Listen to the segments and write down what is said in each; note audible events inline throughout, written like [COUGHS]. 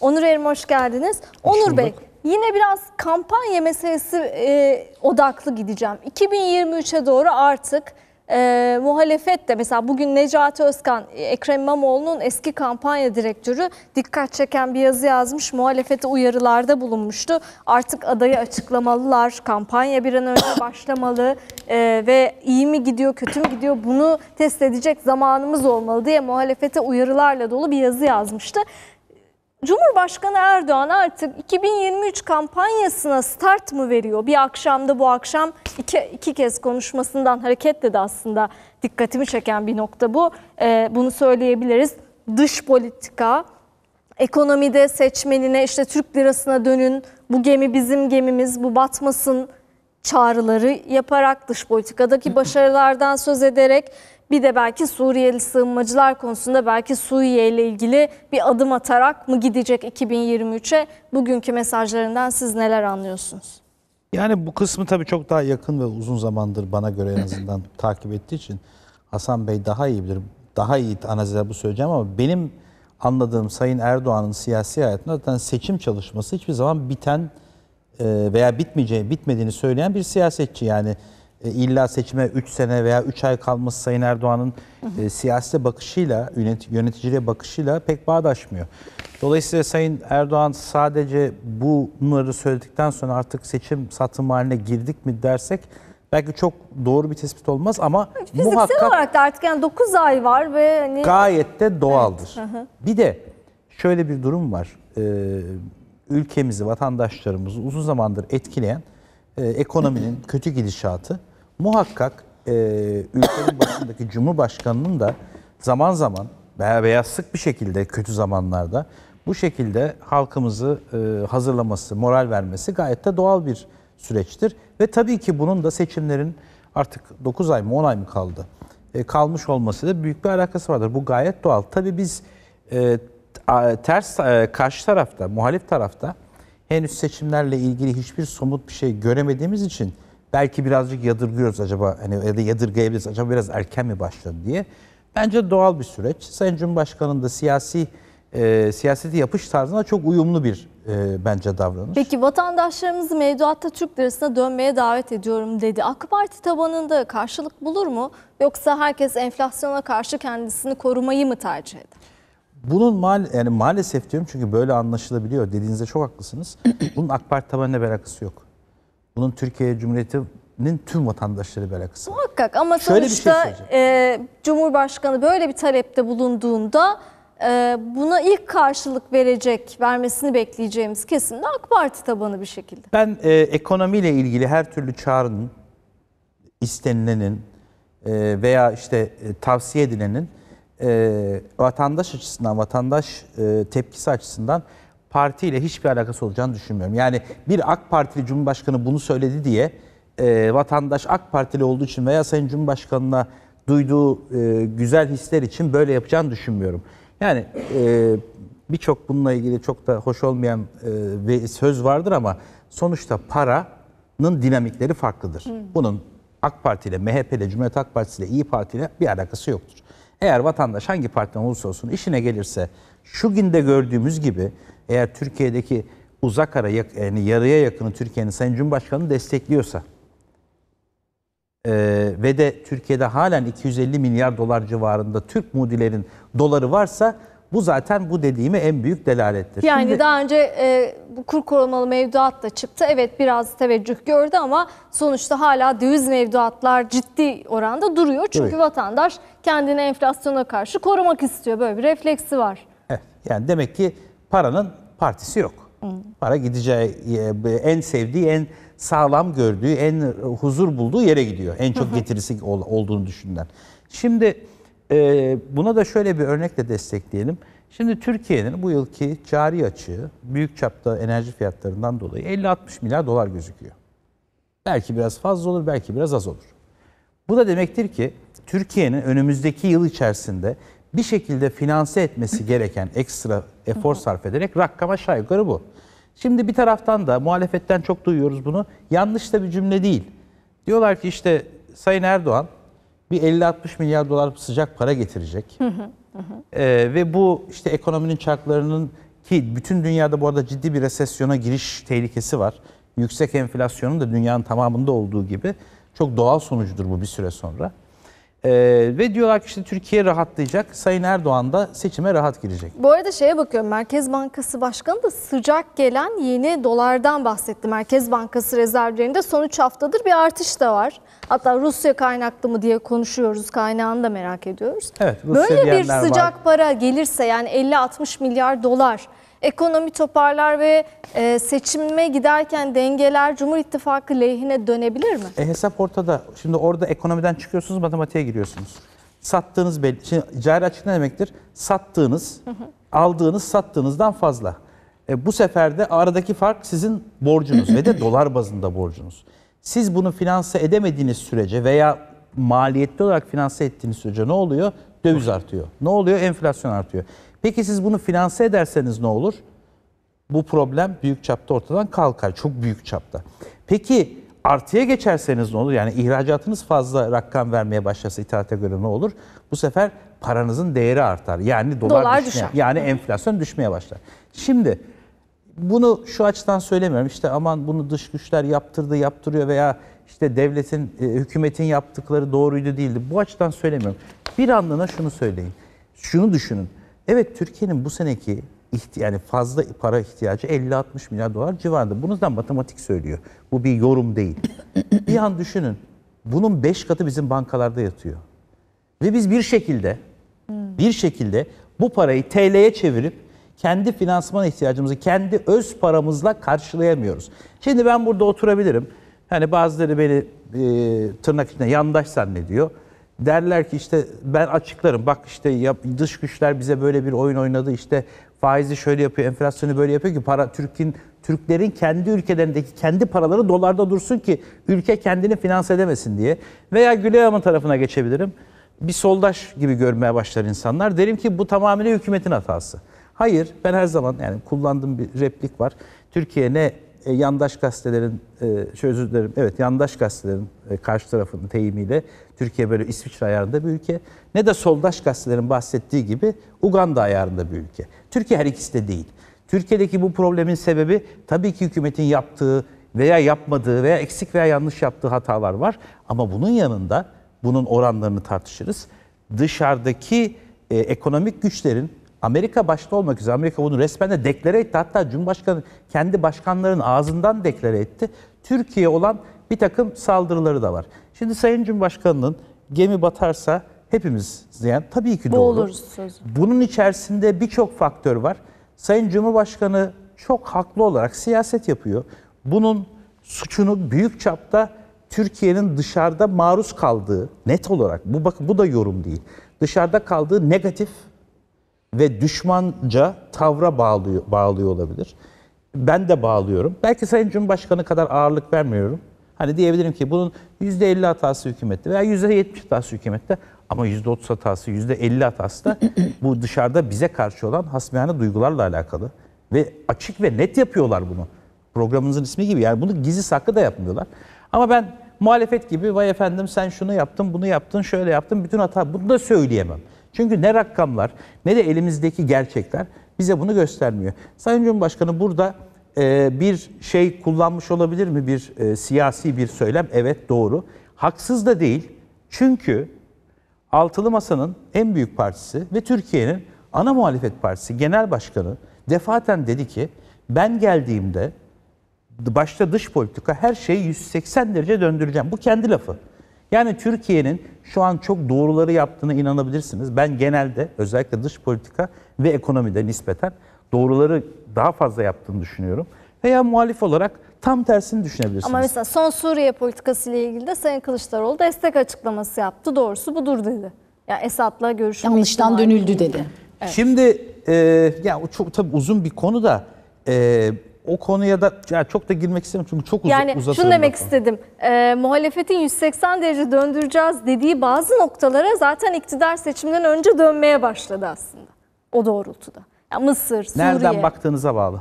Onur Erim hoş geldiniz. Hoş Onur Bey yine biraz kampanya meselesi e, odaklı gideceğim. 2023'e doğru artık e, muhalefet de mesela bugün Necati Özkan, e, Ekrem İmamoğlu'nun eski kampanya direktörü dikkat çeken bir yazı yazmış. Muhalefete uyarılarda bulunmuştu. Artık adayı açıklamalılar, kampanya bir an önce [COUGHS] başlamalı e, ve iyi mi gidiyor, kötü mü gidiyor bunu test edecek zamanımız olmalı diye muhalefete uyarılarla dolu bir yazı yazmıştı. Cumhurbaşkanı Erdoğan artık 2023 kampanyasına start mı veriyor? Bir akşamda bu akşam iki, iki kez konuşmasından hareketle de aslında dikkatimi çeken bir nokta bu. Ee, bunu söyleyebiliriz. Dış politika, ekonomide seçmenine işte Türk lirasına dönün, bu gemi bizim gemimiz, bu batmasın çağrıları yaparak dış politikadaki başarılardan söz ederek bir de belki Suriyeli sığınmacılar konusunda belki Suriye ile ilgili bir adım atarak mı gidecek 2023'e? Bugünkü mesajlarından siz neler anlıyorsunuz? Yani bu kısmı tabii çok daha yakın ve uzun zamandır bana göre en [CLEARS THROAT] azından takip ettiği için Hasan Bey daha iyi bilir. Daha iyi analizler bu söyleyeceğim ama benim anladığım Sayın Erdoğan'ın siyasi hayatında zaten seçim çalışması hiçbir zaman biten e, veya bitmeyeceği, bitmediğini söyleyen bir siyasetçi yani e, illa seçime 3 sene veya 3 ay kalması Sayın Erdoğan'ın e, siyasete bakışıyla, yönetici, yöneticiliğe bakışıyla pek bağdaşmıyor. Dolayısıyla Sayın Erdoğan sadece bunları söyledikten sonra artık seçim satım haline girdik mi dersek belki çok doğru bir tespit olmaz ama Fiziksel muhakkak olarak da artık yani 9 ay var ve hani... gayet de doğaldır. Evet. Bir de şöyle bir durum var. Ee, ülkemizi, vatandaşlarımızı uzun zamandır etkileyen e, ekonominin kötü gidişatı muhakkak e, ülkenin başındaki Cumhurbaşkanı'nın da zaman zaman veya sık bir şekilde kötü zamanlarda bu şekilde halkımızı e, hazırlaması, moral vermesi gayet de doğal bir süreçtir. Ve tabii ki bunun da seçimlerin artık 9 ay mı 10 ay mı kaldı? E, kalmış olması da büyük bir alakası vardır. Bu gayet doğal. Tabii biz e, ters e, karşı tarafta, muhalif tarafta henüz seçimlerle ilgili hiçbir somut bir şey göremediğimiz için belki birazcık yadırgıyoruz acaba hani ya da yadırgayabiliriz acaba biraz erken mi başladı diye. Bence doğal bir süreç. Sayın Cumhurbaşkanı'nın da siyasi e, siyaseti yapış tarzına çok uyumlu bir e, bence davranış. Peki vatandaşlarımızı mevduatta Türk lirasına dönmeye davet ediyorum dedi. AK Parti tabanında karşılık bulur mu? Yoksa herkes enflasyona karşı kendisini korumayı mı tercih eder? Bunun mal, yani maalesef diyorum çünkü böyle anlaşılabiliyor. Dediğinizde çok haklısınız. [CLEARS THROAT] Bunun AK Parti tabanına bir alakası yok. Bunun Türkiye Cumhuriyeti'nin tüm vatandaşları bir alakası Muhakkak ama Şöyle şey sonuçta şey e, Cumhurbaşkanı böyle bir talepte bulunduğunda e, buna ilk karşılık verecek, vermesini bekleyeceğimiz kesin de AK Parti tabanı bir şekilde. Ben e, ekonomiyle ilgili her türlü çağrının, istenilenin e, veya işte e, tavsiye edilenin e, vatandaş açısından, vatandaş e, tepkisi açısından partiyle hiçbir alakası olacağını düşünmüyorum. Yani bir AK Partili Cumhurbaşkanı bunu söyledi diye e, vatandaş AK Partili olduğu için veya Sayın Cumhurbaşkanı'na duyduğu e, güzel hisler için böyle yapacağını düşünmüyorum. Yani e, birçok bununla ilgili çok da hoş olmayan e, söz vardır ama sonuçta paranın dinamikleri farklıdır. Hmm. Bunun AK Parti ile MHP ile Cumhuriyet Halk Partisi ile İyi Parti ile bir alakası yoktur. Eğer vatandaş hangi partiden olursa olsun işine gelirse şu günde gördüğümüz gibi eğer Türkiye'deki uzak ara yani yarıya yakını Türkiye'nin Sayın Cumhurbaşkanı destekliyorsa e, ve de Türkiye'de halen 250 milyar dolar civarında Türk mudilerin doları varsa bu zaten bu dediğimi en büyük delalettir. Yani Şimdi, daha önce e, bu kur korumalı mevduat da çıktı. Evet biraz teveccüh gördü ama sonuçta hala döviz mevduatlar ciddi oranda duruyor. Çünkü evet. vatandaş kendini enflasyona karşı korumak istiyor. Böyle bir refleksi var. Evet yani demek ki paranın partisi yok. Para gideceği, e, en sevdiği, en sağlam gördüğü, en huzur bulduğu yere gidiyor. En çok getirisi olduğunu düşünden. Şimdi e, buna da şöyle bir örnekle destekleyelim. Şimdi Türkiye'nin bu yılki cari açığı büyük çapta enerji fiyatlarından dolayı 50-60 milyar dolar gözüküyor. Belki biraz fazla olur, belki biraz az olur. Bu da demektir ki Türkiye'nin önümüzdeki yıl içerisinde bir şekilde finanse etmesi gereken ekstra efor sarf ederek rakam aşağı yukarı bu. Şimdi bir taraftan da muhalefetten çok duyuyoruz bunu. Yanlış da bir cümle değil. Diyorlar ki işte Sayın Erdoğan bir 50-60 milyar dolar sıcak para getirecek. Ee, ve bu işte ekonominin çarklarının ki bütün dünyada bu arada ciddi bir resesyona giriş tehlikesi var. Yüksek enflasyonun da dünyanın tamamında olduğu gibi çok doğal sonucudur bu bir süre sonra. Ee, ve diyorlar ki işte Türkiye rahatlayacak. Sayın Erdoğan da seçime rahat girecek. Bu arada şeye bakıyorum. Merkez Bankası Başkanı da sıcak gelen yeni dolardan bahsetti. Merkez Bankası rezervlerinde son 3 haftadır bir artış da var. Hatta Rusya kaynaklı mı diye konuşuyoruz. Kaynağını da merak ediyoruz. Evet, Rusya Böyle bir sıcak var. para gelirse yani 50-60 milyar dolar Ekonomi toparlar ve e, seçime giderken dengeler Cumhur İttifakı lehine dönebilir mi? E, hesap ortada. Şimdi orada ekonomiden çıkıyorsunuz, matematiğe giriyorsunuz. Sattığınız belli. Şimdi cari açık ne demektir? Sattığınız, hı hı. aldığınız sattığınızdan fazla. E, bu sefer de aradaki fark sizin borcunuz ve de dolar bazında borcunuz. Siz bunu finanse edemediğiniz sürece veya maliyetli olarak finanse ettiğiniz sürece ne oluyor? Döviz artıyor. Ne oluyor? Enflasyon artıyor. Peki siz bunu finanse ederseniz ne olur? Bu problem büyük çapta ortadan kalkar. Çok büyük çapta. Peki artıya geçerseniz ne olur? Yani ihracatınız fazla rakam vermeye başlasa ithalata göre ne olur? Bu sefer paranızın değeri artar. Yani dolar, dolar düşmeye, düşer. Yani enflasyon düşmeye başlar. Şimdi bunu şu açıdan söylemiyorum. İşte aman bunu dış güçler yaptırdı, yaptırıyor veya işte devletin, e, hükümetin yaptıkları doğruydu değildi. Bu açıdan söylemiyorum. Bir anlığına şunu söyleyin. Şunu düşünün. Evet Türkiye'nin bu seneki yani fazla para ihtiyacı 50-60 milyar dolar civarında. Bunuzdan matematik söylüyor. Bu bir yorum değil. [COUGHS] bir an düşünün. Bunun 5 katı bizim bankalarda yatıyor. Ve biz bir şekilde hmm. bir şekilde bu parayı TL'ye çevirip kendi finansman ihtiyacımızı kendi öz paramızla karşılayamıyoruz. Şimdi ben burada oturabilirim. Hani bazıları beni e, tırnak içinde yandaş zannediyor derler ki işte ben açıklarım. Bak işte dış güçler bize böyle bir oyun oynadı. işte faizi şöyle yapıyor, enflasyonu böyle yapıyor ki para Türk'ün Türklerin kendi ülkelerindeki kendi paraları dolarda dursun ki ülke kendini finanse edemesin diye. Veya Güney Güleyham'ın tarafına geçebilirim. Bir soldaş gibi görmeye başlar insanlar. Derim ki bu tamamıyla hükümetin hatası. Hayır ben her zaman yani kullandığım bir replik var. Türkiye ne e, yandaş gazetelerin, e, şey özür dilerim, evet yandaş gazetelerin e, karşı tarafının teyimiyle Türkiye böyle İsviçre ayarında bir ülke. Ne de soldaş gazetelerin bahsettiği gibi Uganda ayarında bir ülke. Türkiye her ikisi de değil. Türkiye'deki bu problemin sebebi tabii ki hükümetin yaptığı veya yapmadığı veya eksik veya yanlış yaptığı hatalar var. Ama bunun yanında bunun oranlarını tartışırız. Dışarıdaki e, ekonomik güçlerin Amerika başta olmak üzere Amerika bunu resmen de deklare etti. Hatta Cumhurbaşkanı kendi başkanların ağzından deklare etti. Türkiye olan bir takım saldırıları da var. Şimdi Sayın Cumhurbaşkanı'nın gemi batarsa hepimiz diyen tabii ki doğru. Boğuluruz sözü. Bunun içerisinde birçok faktör var. Sayın Cumhurbaşkanı çok haklı olarak siyaset yapıyor. Bunun suçunu büyük çapta Türkiye'nin dışarıda maruz kaldığı net olarak bu bakın bu da yorum değil. Dışarıda kaldığı negatif ve düşmanca tavra bağlıyor, bağlıyor olabilir. Ben de bağlıyorum. Belki Sayın Cumhurbaşkanı kadar ağırlık vermiyorum. Hani diyebilirim ki bunun %50 hatası hükümette veya %70 hatası hükümette ama %30 hatası, %50 hatası da bu dışarıda bize karşı olan hasmiyane duygularla alakalı. Ve açık ve net yapıyorlar bunu. Programınızın ismi gibi yani bunu gizli saklı da yapmıyorlar. Ama ben muhalefet gibi vay efendim sen şunu yaptın, bunu yaptın, şöyle yaptın, bütün hata bunu da söyleyemem. Çünkü ne rakamlar ne de elimizdeki gerçekler bize bunu göstermiyor. Sayın Cumhurbaşkanı burada e, bir şey kullanmış olabilir mi? Bir e, siyasi bir söylem. Evet doğru. Haksız da değil. Çünkü Altılı Masa'nın en büyük partisi ve Türkiye'nin ana muhalefet partisi genel başkanı defaten dedi ki ben geldiğimde başta dış politika her şeyi 180 derece döndüreceğim. Bu kendi lafı. Yani Türkiye'nin şu an çok doğruları yaptığını inanabilirsiniz. Ben genelde özellikle dış politika ve ekonomide nispeten doğruları daha fazla yaptığını düşünüyorum. Veya muhalif olarak tam tersini düşünebilirsiniz. Ama mesela son Suriye politikasıyla ilgili de Sayın Kılıçdaroğlu destek açıklaması yaptı. Doğrusu budur dedi. Yani Esat'la görüşme Yanlıştan dönüldü dedi. Evet. Şimdi e, ya çok tabii uzun bir konu da e, o konuya da yani çok da girmek istemiyorum çünkü çok uzun yani uzatırım. Yani şunu demek istedim. E, muhalefetin 180 derece döndüreceğiz dediği bazı noktalara zaten iktidar seçimden önce dönmeye başladı aslında. O doğrultuda. Yani Mısır, Suriye. Nereden baktığınıza bağlı.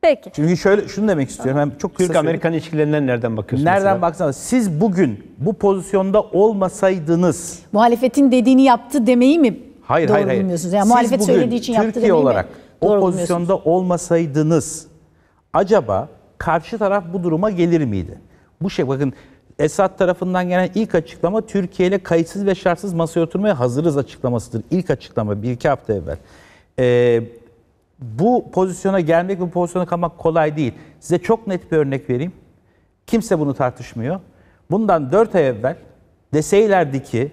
Peki. Çünkü şöyle şunu demek istiyorum. Hem çok Türk Amerikan ilişkilerinden nereden bakıyorsunuz? Nereden baksanız siz bugün bu pozisyonda olmasaydınız. Muhalefetin dediğini yaptı demeyi mi? Hayır, doğru hayır, hayır. Yani siz muhalefet bugün söylediği için Türkiye yaptı demeyi olarak mi? o pozisyonda olmasaydınız Acaba karşı taraf bu duruma gelir miydi? Bu şey bakın Esad tarafından gelen ilk açıklama Türkiye ile kayıtsız ve şartsız masaya oturmaya hazırız açıklamasıdır. İlk açıklama bir iki hafta evvel. Ee, bu pozisyona gelmek bu pozisyona kalmak kolay değil. Size çok net bir örnek vereyim. Kimse bunu tartışmıyor. Bundan 4 ay evvel deseylerdi ki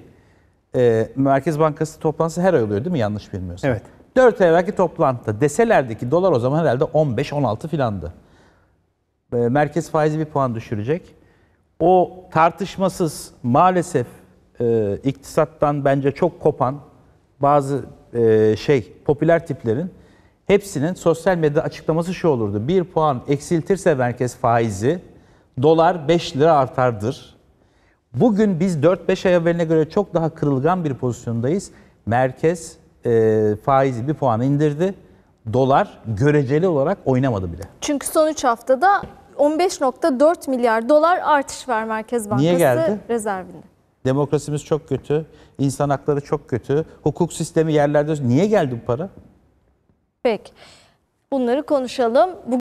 e, Merkez Bankası toplantısı her ay oluyor değil mi? Yanlış bilmiyorsun. Evet. 4 ay evvelki toplantıda deselerdi ki dolar o zaman herhalde 15-16 filandı. Ee, merkez faizi bir puan düşürecek. O tartışmasız maalesef e, iktisattan bence çok kopan bazı e, şey popüler tiplerin hepsinin sosyal medya açıklaması şu olurdu. Bir puan eksiltirse merkez faizi dolar 5 lira artardır. Bugün biz 4-5 ay evveline göre çok daha kırılgan bir pozisyondayız. Merkez e, faizi bir puan indirdi. Dolar göreceli olarak oynamadı bile. Çünkü son 3 haftada 15.4 milyar dolar artış var Merkez Bankası Niye geldi? rezervinde. Demokrasimiz çok kötü, insan hakları çok kötü, hukuk sistemi yerlerde... Niye geldi bu para? Peki. Bunları konuşalım. Bugün